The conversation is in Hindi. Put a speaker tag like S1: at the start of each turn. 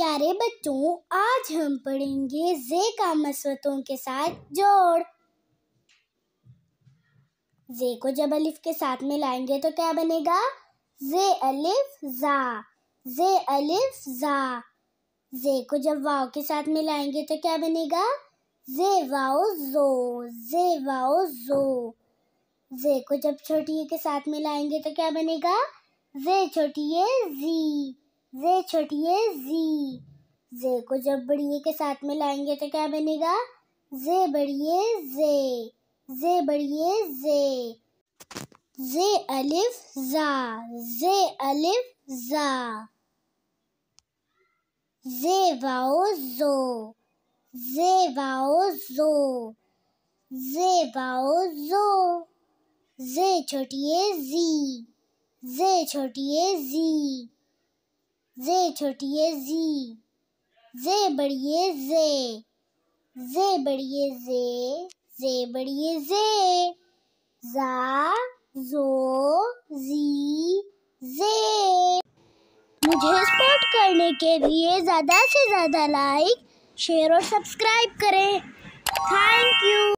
S1: प्यारे बच्चों आज हम पढ़ेंगे जे का मसवतों के साथ जोड़ जे को जब अलिफ के साथ में लाएंगे तो क्या बनेगा जे अलिफ जा जे अलिफ जा जे को जब वाओ के साथ में लाएंगे तो क्या बनेगा जे वाओ जो जे वाओ जो जे को जब छोटी के साथ में लाएंगे तो क्या बनेगा जे छोटी जी जे छोटी है जी जे को जब बड़ी के साथ में लाएंगे तो क्या बनेगा जे बड़ी है जे जे बड़ी है जे जे अलिफ जा जे अलिफ जा जे वाओ जो जे वाओ जो जे वाओ जो जे छोटी है जी जे छोटी है जी जे छोटी है जी जे बड़ी है जे जे बड़ी है जे जे बड़ी है जे जा जो जी जे मुझे सपोर्ट करने के लिए ज़्यादा से ज़्यादा लाइक शेयर और सब्सक्राइब करें थैंक यू